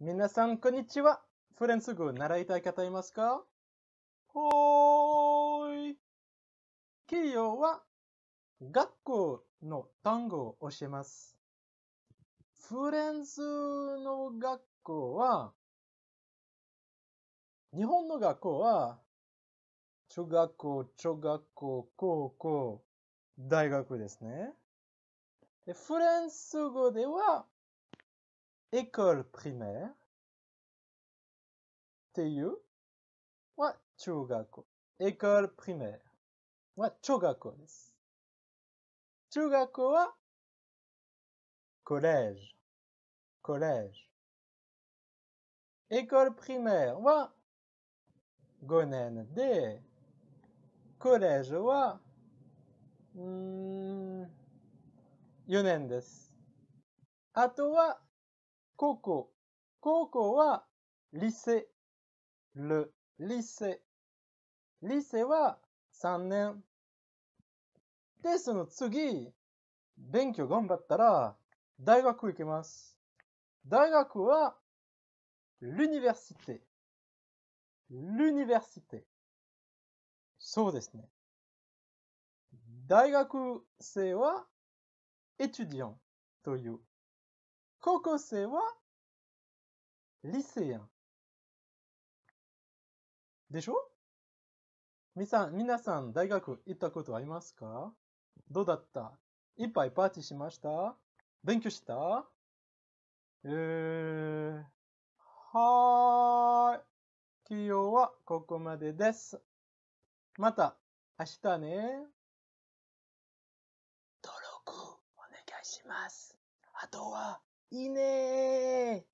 皆さん、こんにちは。フレンス語習いたい方いますかほーい。今日は学校の単語を教えます。フレンスの学校は、日本の学校は、中学校、小学校、高校、大学ですね。フレンス語では、école primaire, TU, e. wa chugako. École primaire, wa chugako desu. Chugako wa collège, collège. École primaire wa gonen de, collège wa hmm. yonen desu. Ato wa 高校。高校は、理性、理性、セ。リは、3年。で、その次、勉強頑張ったら、大学行きます。大学は、l'université。l そうですね。大学生は、étudiant という高校生は、リセ c é でしょみさん、みなさん、大学行ったことありますかどうだったいっぱいパーティーしました勉強したえー、はーい。今日はここまでです。また、明日ね。登録お願いします。あとは、いいね